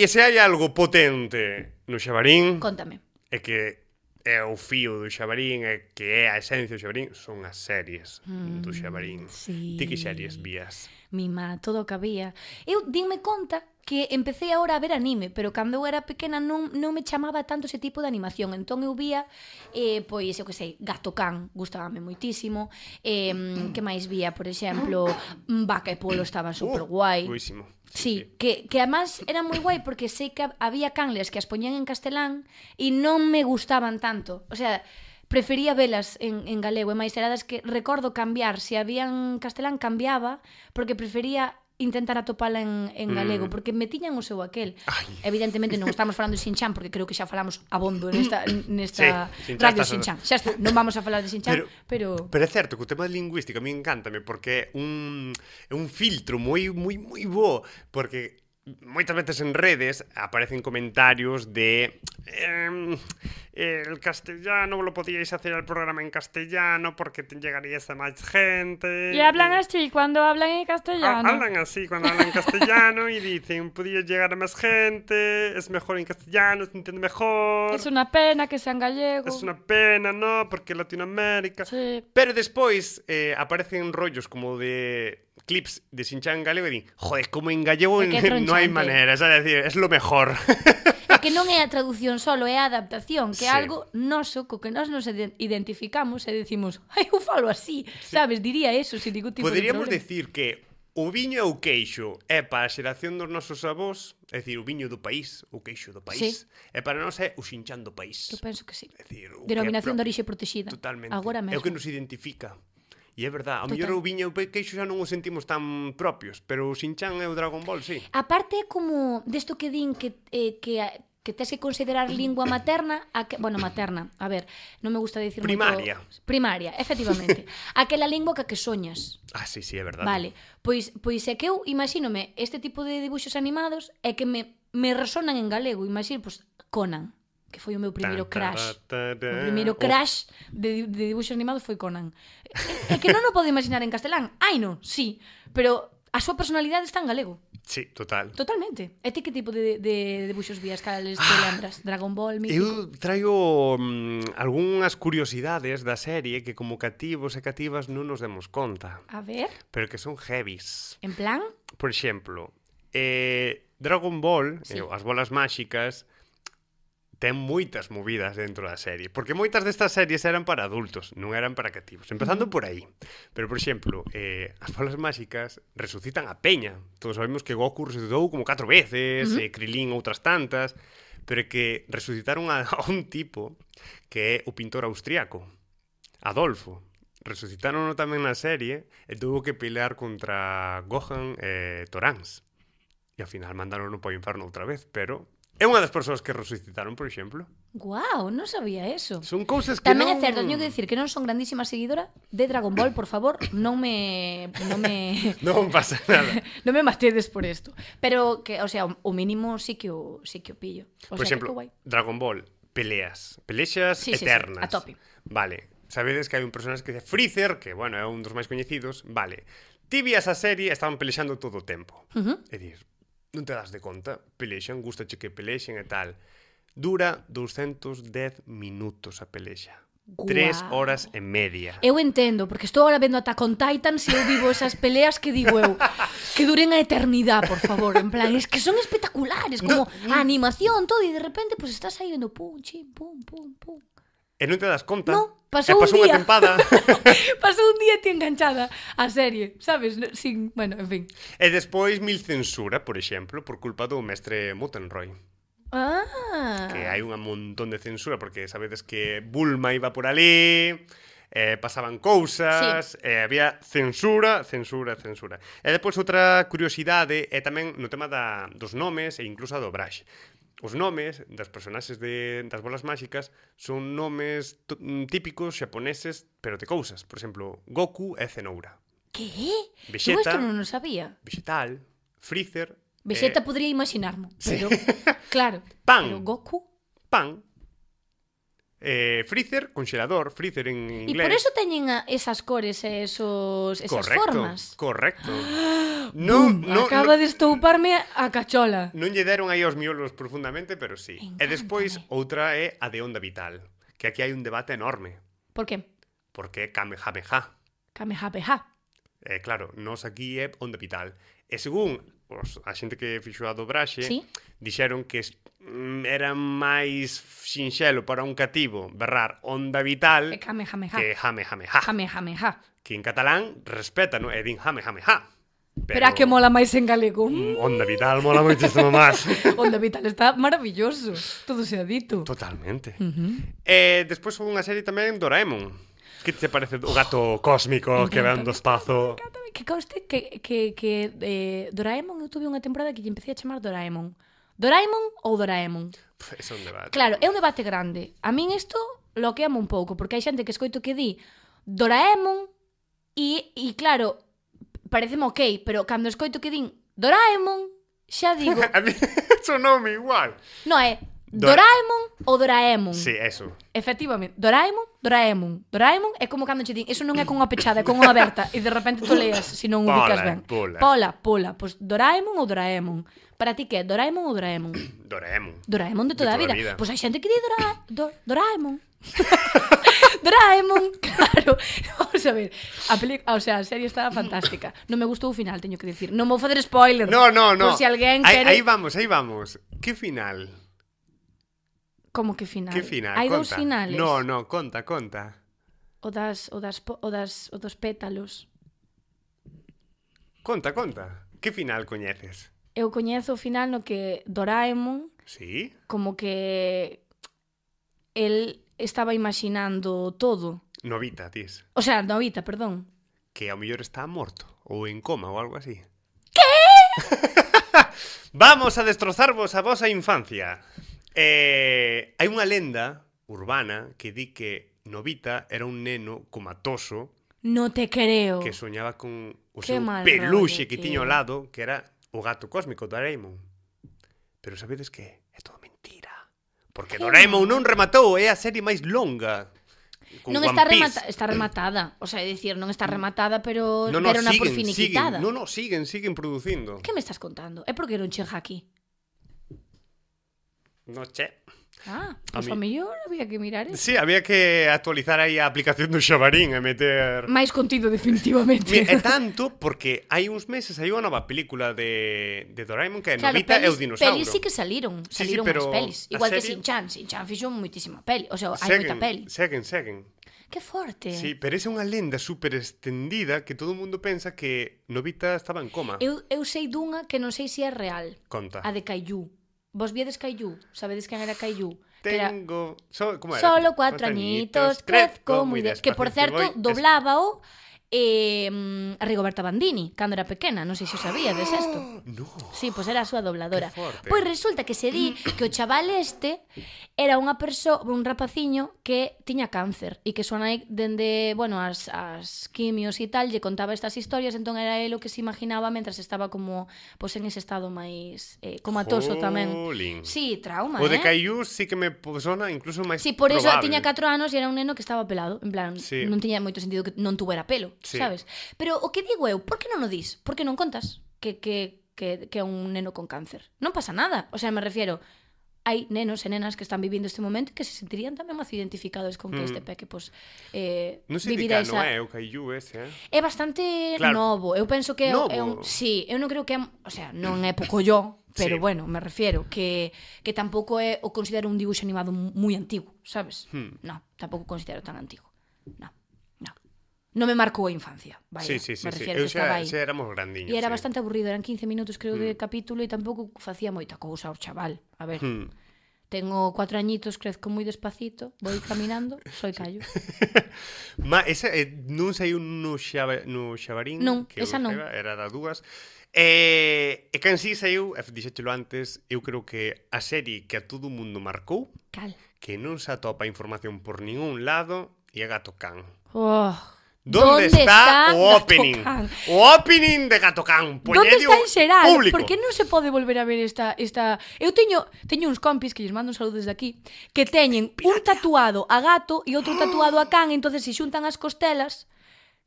E se hai algo potente no Xabarín... Contame. É que é o fío do Xabarín, é que é a esencia do Xabarín, son as series mm, do Xabarín. Sí. Ti que series vías? Mima, todo o que había. Eu dime conta que empecé agora a ver anime, pero cando eu era pequena non, non me chamaba tanto ese tipo de animación. Entón eu vía, eh, pois, eu que sei, Gato Can, gustábame moitísimo. Eh, que máis vía, por exemplo, Vaca e Polo estaba super guai. Uh, buísimo. Sí, sí, que, que además era moi guai porque sei que había canles que as poñían en castelán e non me gustaban tanto. O sea, prefería velas en, en galego e máis eradas que recordo cambiar, se habían castelán cambiaba porque prefería intentar atopala en, en galego, mm. porque me tiñan o seu aquel. Ay. Evidentemente non estamos falando de Sinchan, porque creo que xa falamos abondo nesta, nesta sí, radio Sinchan. Xa está, non vamos a falar de Sinchan, pero, pero... Pero é certo que o tema de lingüística a me encantame, porque é un, é un filtro moi, moi, moi bo, porque muchas veces en redes aparecen comentarios de em, el castellano, lo podíais hacer al programa en castellano porque te llegarías a más gente. Y hablan así cuando hablan en castellano. hablan así cuando hablan en castellano y dicen, podido llegar a más gente, es mejor en castellano, se entiende mejor. Es una pena que sean gallegos. Es una pena, ¿no? Porque Latinoamérica. Pero después eh, aparecen rollos como de clips de Sinchan en gallego y dicen, joder, como en gallego no hay hai maneiras, é dicir, es lo mejor. É que non é a traducción solo, é a adaptación, que sí. é algo noso co que nós nos identificamos e decimos, ai, eu falo así, sí. sabes, diría eso, se digo tipo Poderíamos de decir que o viño e o queixo é para a xeración dos nosos avós, é dicir, o viño do país, o queixo do país, sí. e para nós é o xinchán do país. Eu penso que sí. É dicir, Denominación de orixe protegida. Totalmente. Agora mesmo. É o que nos identifica E é verdade, a mellor o viño e o queixo xa non o sentimos tan propios, pero o Shinchan e o Dragon Ball, sí. A parte como desto que din que, eh, que, que tes que considerar lingua materna a que, bueno, materna, a ver, non me gusta dicir primaria. Moito, primaria, efectivamente. Aquela lingua que que soñas. Ah, sí, sí, é verdade. Vale. Pois pois é que eu imagínome este tipo de dibuxos animados é que me me resonan en galego, imagínome, pois Conan que foi o meu primeiro crash. O primeiro oh. crash de, de dibuixo animado foi Conan. É, é que non o pode imaginar en castelán. Ai, non, sí, pero a súa personalidade está en galego. Sí, total. Totalmente. E ti que tipo de, de debuxos vías cales te ah, lembras? Dragon Ball, mítico? Eu traio mm, algunhas curiosidades da serie que como cativos e cativas non nos demos conta. A ver. Pero que son heavies. En plan? Por exemplo, eh, Dragon Ball, sí. eh, as bolas máxicas, ten moitas movidas dentro da serie, porque moitas destas series eran para adultos, non eran para cativos. Empezando por aí. Pero, por exemplo, eh, as bolas máxicas resucitan a Peña. Todos sabemos que Goku resucitou como catro veces, uh -huh. eh, Krilin outras tantas, pero que resucitaron a, a un tipo que é o pintor austriaco, Adolfo. Resucitaron tamén na serie e tuvo que pelear contra Gohan e eh, Torans. E ao final mandaron no para o inferno outra vez, pero É unha das persoas que resucitaron, por exemplo. Guau, wow, non sabía eso. Son cousas que Tamén non... é certo, teño que dicir que non son grandísima seguidora de Dragon Ball, por favor, non me non me Non pasa nada. non me matedes por isto. Pero que, o sea, o mínimo sí que o sí que o pillo. O por sea, exemplo, Dragon Ball, peleas, pelexas sí, eternas. Sí, sí, a tope. Vale. Sabedes que hai un personaxe que é Freezer, que bueno, é un dos máis coñecidos, vale. Tibias a serie estaban pelexando todo o tempo. Uh -huh. E dir, non te das de conta, pelexan, gustache que pelexen e tal. Dura 210 minutos a pelexa. Tres horas e media. Eu entendo, porque estou agora vendo ata con Titan se eu vivo esas peleas que digo eu que duren a eternidade, por favor, en plan, es que son espectaculares, como no. a animación, todo, e de repente, pues estás aí vendo pum, chim, pum, pum, pum. E non te das conta. No, pasou, e pasou un día. tempada. pasou un día ti enganchada á serie, sabes? Sin, bueno, en fin. E despois mil censura, por exemplo, por culpa do mestre Mutenroy. Ah. Que hai un montón de censura porque sabedes que Bulma iba por ali, eh, pasaban cousas, sí. eh, había censura, censura, censura. E despois outra curiosidade é tamén no tema da, dos nomes e incluso a Brash. Os nomes das personaxes de, das bolas máxicas son nomes mm, típicos xaponeses, pero de cousas. Por exemplo, Goku é cenoura. Que? Vegeta, Eu isto non o sabía. Vegetal, Freezer... Vegeta eh... podría imaginarmo, pero... Sí. claro. Pan. Pero Goku... Pan Eh, freezer, conxelador, freezer en inglés. E por eso teñen esas cores e esos, esas correcto, formas. Correcto, non, Bum, non, Acaba no, de estouparme a cachola. Non lle deron aí os miolos profundamente, pero sí. Encántame. E despois, outra é a de onda vital, que aquí hai un debate enorme. Por que? Porque é Kamehameha. Kamehameha. Eh, claro, nos aquí é onda vital. E según os, a xente que fixou a dobraxe sí? dixeron que mm, era máis sinxelo para un cativo berrar onda vital e jame, jame, ja. que jame jame ja. jame jame ja. Que en catalán respeta, no? e din jame jame ja. Pero, Pero a que mola máis en galego. Mm, onda Vital mola moitísimo máis. onda Vital está maravilloso. Todo se ha dito. Totalmente. Uh -huh. Eh, despois houve unha serie tamén Doraemon. Que te parece o gato cósmico oh, que ven do espazo? Me encanta que coste que, que, que eh, Doraemon, eu tuve unha temporada que lle empecé a chamar Doraemon. Doraemon ou Doraemon? pues é un debate. Claro, é un debate grande. A min isto lo que amo un pouco, porque hai xente que escoito que di Doraemon e, e claro, pareceme ok, pero cando escoito que din Doraemon, xa digo... a mí sonou igual. No, é Doraemon ou Doraemon? Sí, eso. Efectivamente, Doraemon, Doraemon. Doraemon é como cando che din, eso non é con unha pechada, é con unha aberta e de repente tú leas se non ubicas ben. Pola, pola. Pola, Pois Doraemon ou Doraemon? Para ti que é Doraemon ou Doraemon? Doraemon. Doraemon de toda, de toda a vida. vida. Pois pues hai xente que di Dora... Do... Doraemon. Doraemon, claro. Vamos a ver. A peli, o sea, a serie estaba fantástica. Non me gustou o final, teño que dicir. Non vou facer spoiler. No, no, no. Por si alguén quere. Aí, aí vamos, aí vamos. Que final? Como que final? Que final? Hai dous finales. No, no, conta, conta. O das, o das, o das, o dos pétalos. Conta, conta. Que final coñeces? Eu coñezo o final no que Doraemon Sí. Como que el estaba imaginando todo. Novita, tis. O sea, Novita, perdón. Que ao mellor está morto ou en coma ou algo así. Que? Vamos a destrozarvos a vosa infancia. Eh, hai unha lenda urbana que di que Novita era un neno comatoso No te creo. que soñaba con o Que seu peluxe que tiño ao lado, que era o gato cósmico Doraemon. Pero sabedes que é todo mentira. Porque Que Doraemon non rematou, é a serie máis longa. Con non está remata, está rematada, o sea, é dicir, non está mm. rematada, pero no, no, pero na por Non, siguen, finiquitada. Non, siguen, siguen producindo. Que me estás contando? É porque non chega aquí. Noche. Ah, pues a, mi... mellor había que mirar eso. Sí, había que actualizar aí a aplicación do Xabarín e meter... Máis contido, definitivamente. Mira, e tanto porque hai uns meses hai unha nova película de, de Doraemon que é claro, Novita pelis, e o dinosauro. Pelis sí que saliron, sí, saliron sí, pero pelis. Igual serie... que Sinchan, Sinchan fixo moitísima peli. O sea, hai moita peli. Seguen, seguen. Que forte. Sí, pero esa é unha lenda super extendida que todo o mundo pensa que Novita estaba en coma. Eu, eu sei dunha que non sei se si é real. Conta. A de Caillou. Vos viedes Caillou, sabedes quen era Caillou? Tengo... Era... So, como era? Solo cuatro añitos, crezco moi despacito. Que, por certo, doblaba o e um, a Rigoberta Bandini, cando era pequena, non sei se o sabíades isto. Ah, no. Sí, pois era a súa dobladora. Pois resulta que se di que o chaval este era unha persoa, un rapaciño que tiña cáncer e que súa nai dende, bueno, as, as quimios e tal lle contaba estas historias, entón era el o que se imaginaba mentras estaba como pois en ese estado máis eh, comatoso Jolín. tamén. Sí, trauma, o eh? de Caiú sí que me sona incluso máis Sí, por probable. eso tiña 4 anos e era un neno que estaba pelado, en plan, sí. non tiña moito sentido que non tuvera pelo sí. sabes? Pero o que digo eu, por que non o dis? Por que non contas que, que, que, que é un neno con cáncer? Non pasa nada. O sea, me refiero, hai nenos e nenas que están vivindo este momento que se sentirían tamén máis identificados con que este mm. peque pois eh non se dica, esa... é o Caillou ese, eh? É bastante claro. novo. Eu penso que novo. é un sí, eu non creo que, é... o sea, non é pouco yo, pero sí. bueno, me refiero que que tampouco é o considero un dibuixo animado moi antigo, sabes? Hmm. Non, tampouco considero tan antigo. Non non me marcou a infancia. Vaya, sí, sí, sí, me refiero sí. Eu xa, xa éramos grandiños. E era sí. bastante aburrido, eran 15 minutos creo mm. de capítulo e tampouco facía moita cousa o chaval. A ver, mm. Tengo cuatro añitos, crezco moi despacito, vou caminando, soy callo. Ma, esa, eh, non un no, xaba, no xabarín? Non, que esa non. Era da dúas. Eh, e que en sí saiu, dixéchelo antes, eu creo que a serie que a todo o mundo marcou, Cal? que non se atopa información por ningún lado, e a Gato Can. Oh, ¿Dónde, está, está o opening? O opening de Gatocan, Poñedio ¿Dónde está en xeral? Público. Por que non se pode volver a ver esta... esta... Eu teño, teño uns compis que lles mando un saludo desde aquí que teñen un tatuado a gato e outro tatuado a can, entonces se xuntan as costelas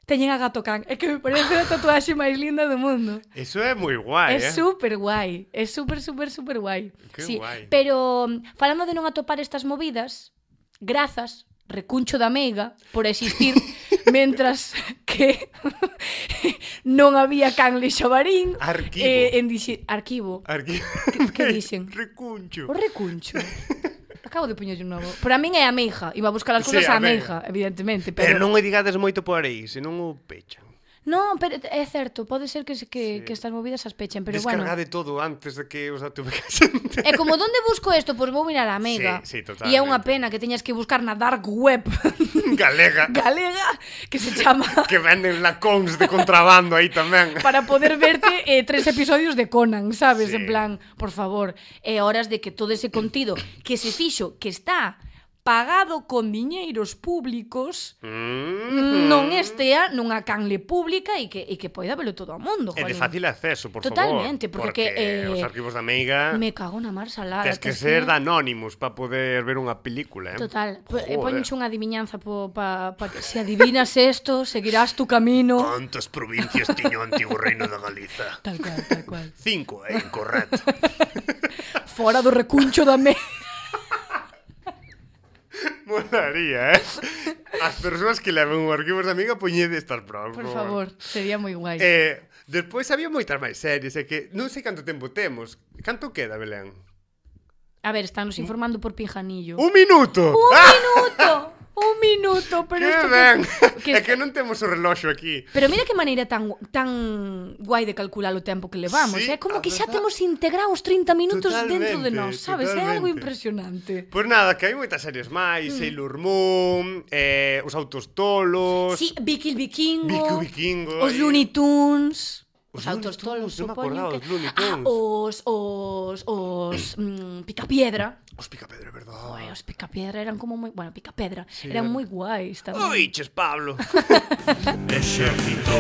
teñen a gato can. É que me parece a tatuaxe máis linda do mundo. Eso é moi guai, é eh? super guai. É super, super, super guai. Que sí, guai. Pero mm, falando de non atopar estas movidas, grazas recuncho da meiga por existir mentras que non había can lixobarín arquivo eh, en dixi, arquivo, arquivo. Que, que dixen? recuncho o recuncho Acabo de poñerlle un novo. Para min é a meija. Iba a buscar as cousas sí, a, a meija, evidentemente. Pero... pero non o digades moito por aí, senón o pechan. Non, pero é certo, pode ser que que, sí. que estas movidas as pechen, pero Descargade bueno. Descargade todo antes de que os atubecasen. É como, donde busco isto? Pois pues vou mirar a Mega. Sí, sí, totalmente. E é unha pena que teñas que buscar na dark web. Galega. Galega, que se chama... que venden lacóns de contrabando aí tamén. Para poder verte eh, tres episodios de Conan, sabes? Sí. En plan, por favor, é horas de que todo ese contido que se fixo, que está pagado con diñeiros públicos mm. non estea nunha canle pública e que, e que poida velo todo o mundo. Jolín. É de fácil acceso, por Totalmente, favor. porque, porque eh, os arquivos da Meiga... Me cago na mar salada. Tens que, que ser de anónimos para poder ver unha película. Eh? Total. Eh, Joder. Ponche unha adivinanza para pa, que se adivinas isto, seguirás tu camino. Cantas provincias tiño o antigo reino da Galiza? Tal cual, tal cual. Cinco, é eh, incorrecto. Fora do recuncho da Meiga. Molaría, eh? As persoas que levan un arquivo de amiga poñede estas bromas. Por favor, sería moi guai. Eh, despois había moitas máis series, é que non sei canto tempo temos. Canto queda, Belén? A ver, estános informando por pijanillo. Un minuto. Un ah! minuto. Un minuto, pero que isto ben. Que, que... É que non temos o reloxo aquí. Pero mira que maneira tan tan guai de calcular o tempo que levamos, sí, é eh? como que xa verdad. temos integrado os 30 minutos totalmente, dentro de nós, sabes? Totalmente. É algo impresionante. Pois pues nada, que hai moitas series máis, mm. Sailor Moon, eh, os autos tolos. Sí, Vicky el Vikingo. Vicky Vikingo. Os eh. Looney Tunes. Os, os autos tolos, supoño que... Os ah, os, os, os mm, picapiedra. Os Picapedra, é verdade. Ué, os Picapedra eran como moi... Bueno, Picapedra. Sí, eran era... moi guais tamén. Oiches, Pablo. Exército.